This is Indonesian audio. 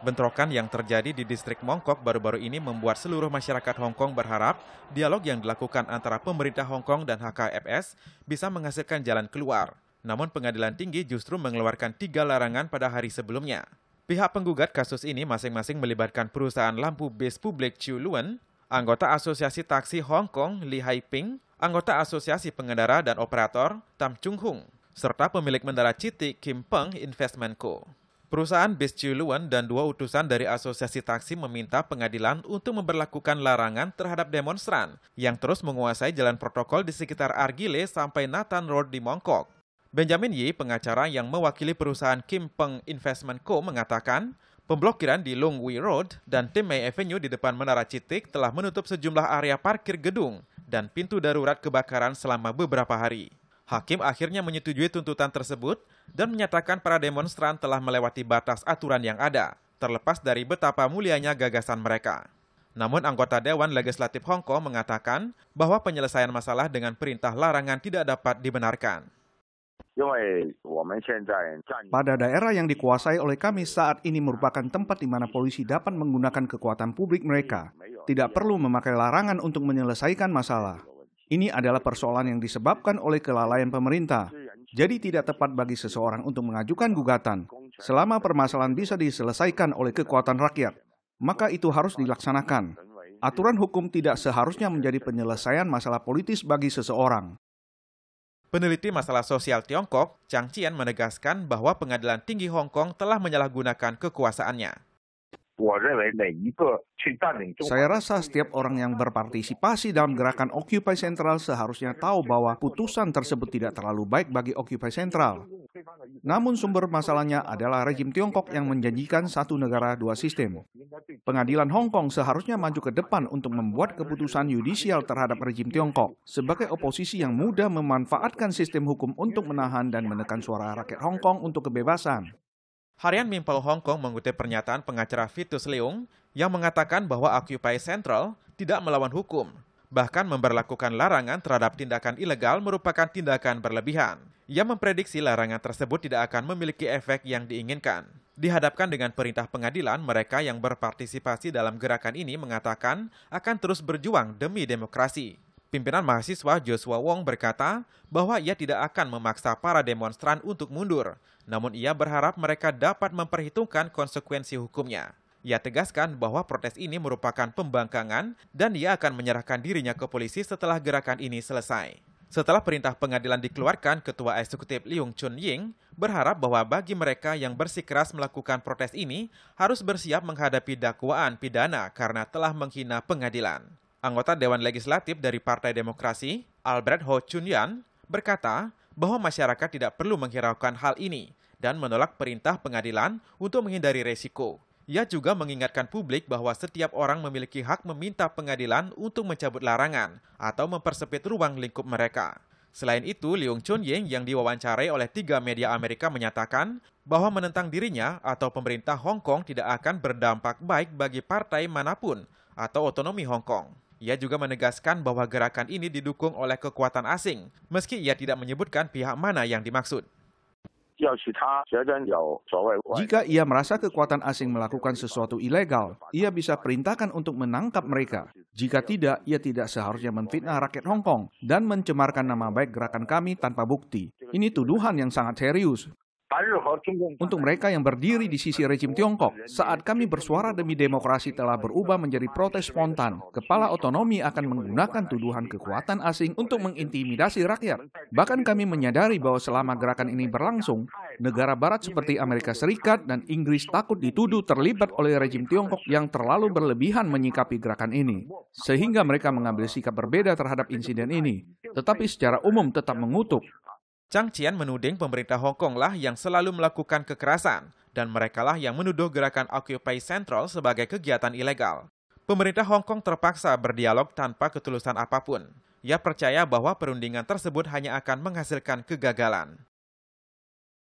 Bentrokan yang terjadi di distrik Mongkok baru-baru ini membuat seluruh masyarakat Hong Kong berharap dialog yang dilakukan antara pemerintah Hong Kong dan HKFS bisa menghasilkan jalan keluar. Namun pengadilan tinggi justru mengeluarkan tiga larangan pada hari sebelumnya. Pihak penggugat kasus ini masing-masing melibatkan perusahaan lampu bis publik Chiu Luen, anggota Asosiasi Taksi Hong Kong Li Hai Ping, anggota Asosiasi Pengendara dan Operator Tam Chung Hung, serta pemilik mendara Citi Kim Peng Investment Co. Perusahaan Bis Ciluan dan dua utusan dari asosiasi taksi meminta pengadilan untuk memperlakukan larangan terhadap demonstran yang terus menguasai jalan protokol di sekitar Argile sampai Nathan Road di Mongkok. Benjamin Yi, pengacara yang mewakili perusahaan Kim Peng Investment Co. mengatakan, pemblokiran di Lung Wee Road dan Tim Mei Avenue di depan Menara Citik telah menutup sejumlah area parkir gedung dan pintu darurat kebakaran selama beberapa hari. Hakim akhirnya menyetujui tuntutan tersebut dan menyatakan para demonstran telah melewati batas aturan yang ada, terlepas dari betapa mulianya gagasan mereka. Namun anggota Dewan Legislatif Hong Kong mengatakan bahwa penyelesaian masalah dengan perintah larangan tidak dapat dibenarkan. Pada daerah yang dikuasai oleh kami saat ini merupakan tempat di mana polisi dapat menggunakan kekuatan publik mereka. Tidak perlu memakai larangan untuk menyelesaikan masalah. Ini adalah persoalan yang disebabkan oleh kelalaian pemerintah. Jadi tidak tepat bagi seseorang untuk mengajukan gugatan. Selama permasalahan bisa diselesaikan oleh kekuatan rakyat, maka itu harus dilaksanakan. Aturan hukum tidak seharusnya menjadi penyelesaian masalah politis bagi seseorang. Peneliti masalah sosial Tiongkok, Chang Chien, menegaskan bahwa pengadilan tinggi Hong Kong telah menyalahgunakan kekuasaannya. Saya rasa setiap orang yang berpartisipasi dalam gerakan Occupy Central seharusnya tahu bahwa putusan tersebut tidak terlalu baik bagi Occupy Central. Namun sumber masalahnya adalah rejim Tiongkok yang menjanjikan satu negara dua sistem. Pengadilan Hong Kong seharusnya maju ke depan untuk membuat keputusan yudisial terhadap rejim Tiongkok sebagai oposisi yang mudah memanfaatkan sistem hukum untuk menahan dan menekan suara rakyat Hong Kong untuk kebebasan. Harian Mimpel Hong Kong mengutip pernyataan pengacara Vitus Leung yang mengatakan bahwa Occupy Central tidak melawan hukum, bahkan memperlakukan larangan terhadap tindakan ilegal merupakan tindakan berlebihan. Ia memprediksi larangan tersebut tidak akan memiliki efek yang diinginkan. Dihadapkan dengan perintah pengadilan, mereka yang berpartisipasi dalam gerakan ini mengatakan akan terus berjuang demi demokrasi. Pimpinan mahasiswa Joshua Wong berkata bahwa ia tidak akan memaksa para demonstran untuk mundur, namun ia berharap mereka dapat memperhitungkan konsekuensi hukumnya. Ia tegaskan bahwa protes ini merupakan pembangkangan dan ia akan menyerahkan dirinya ke polisi setelah gerakan ini selesai. Setelah perintah pengadilan dikeluarkan, Ketua Eksekutif Liung Chun Ying berharap bahwa bagi mereka yang bersikeras melakukan protes ini harus bersiap menghadapi dakwaan pidana karena telah menghina pengadilan. Anggota Dewan Legislatif dari Partai Demokrasi, Albert Ho Chun Chunyan, berkata bahwa masyarakat tidak perlu menghiraukan hal ini dan menolak perintah pengadilan untuk menghindari resiko. Ia juga mengingatkan publik bahwa setiap orang memiliki hak meminta pengadilan untuk mencabut larangan atau mempersempit ruang lingkup mereka. Selain itu, Liung Chun Ying yang diwawancarai oleh tiga media Amerika menyatakan bahwa menentang dirinya atau pemerintah Hong Kong tidak akan berdampak baik bagi partai manapun atau otonomi Hong Kong. Ia juga menegaskan bahwa gerakan ini didukung oleh kekuatan asing, meski ia tidak menyebutkan pihak mana yang dimaksud. Jika ia merasa kekuatan asing melakukan sesuatu ilegal, ia bisa perintahkan untuk menangkap mereka. Jika tidak, ia tidak seharusnya memfitnah rakyat Hong Kong dan mencemarkan nama baik gerakan kami tanpa bukti. Ini tuduhan yang sangat serius. Untuk mereka yang berdiri di sisi rejim Tiongkok, saat kami bersuara demi demokrasi telah berubah menjadi protes spontan, kepala otonomi akan menggunakan tuduhan kekuatan asing untuk mengintimidasi rakyat. Bahkan kami menyadari bahwa selama gerakan ini berlangsung, negara barat seperti Amerika Serikat dan Inggris takut dituduh terlibat oleh rejim Tiongkok yang terlalu berlebihan menyikapi gerakan ini. Sehingga mereka mengambil sikap berbeda terhadap insiden ini, tetapi secara umum tetap mengutuk. Chang Chien menuding pemerintah Hong Kong lah yang selalu melakukan kekerasan dan merekalah yang menuduh gerakan Occupy Central sebagai kegiatan ilegal. Pemerintah Hong Kong terpaksa berdialog tanpa ketulusan apapun. Ia percaya bahwa perundingan tersebut hanya akan menghasilkan kegagalan.